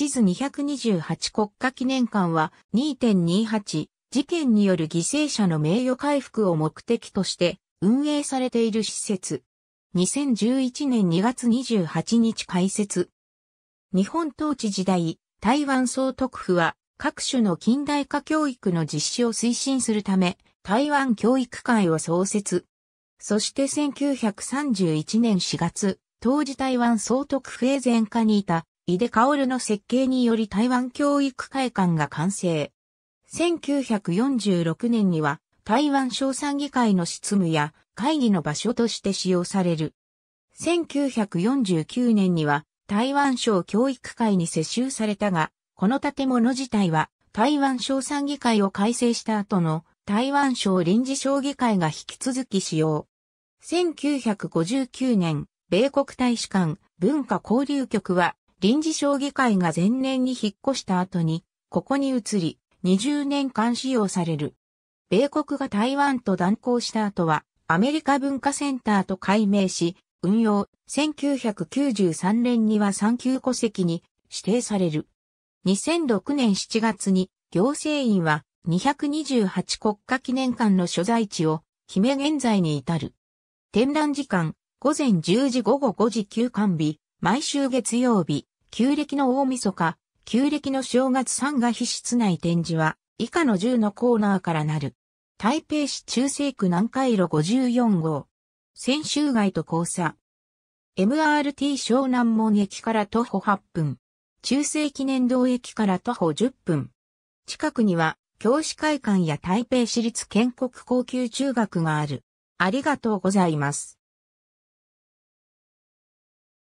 地図228国家記念館は2.28事件による犠牲者の名誉回復を目的として運営されている施設。2011年2月28日開設。日本統治時代、台湾総督府は各種の近代化教育の実施を推進するため、台湾教育会を創設。そして1931年4月、当時台湾総督府営前科にいた井出薫の設計により台湾教育会館が完成。1946年には台湾賞産議会の執務や会議の場所として使用される。1949年には台湾省教育会に接収されたが、この建物自体は台湾省産議会を改正した後の台湾省臨時省議会が引き続き使用。1959年、米国大使館文化交流局は臨時将棋会が前年に引っ越した後に、ここに移り、20年間使用される。米国が台湾と断交した後は、アメリカ文化センターと改名し、運用、1993年には産休戸籍に指定される。2006年7月に、行政院は228国家記念館の所在地を、姫現在に至る。展覧時間、午前10時午後5時休館日、毎週月曜日、旧暦の大晦日、旧暦の正月三が非室内展示は、以下の10のコーナーからなる。台北市中西区南海路54号。先週街と交差。MRT 湘南門駅から徒歩8分。中世記念堂駅から徒歩10分。近くには、教師会館や台北市立建国高級中学がある。ありがとうございます。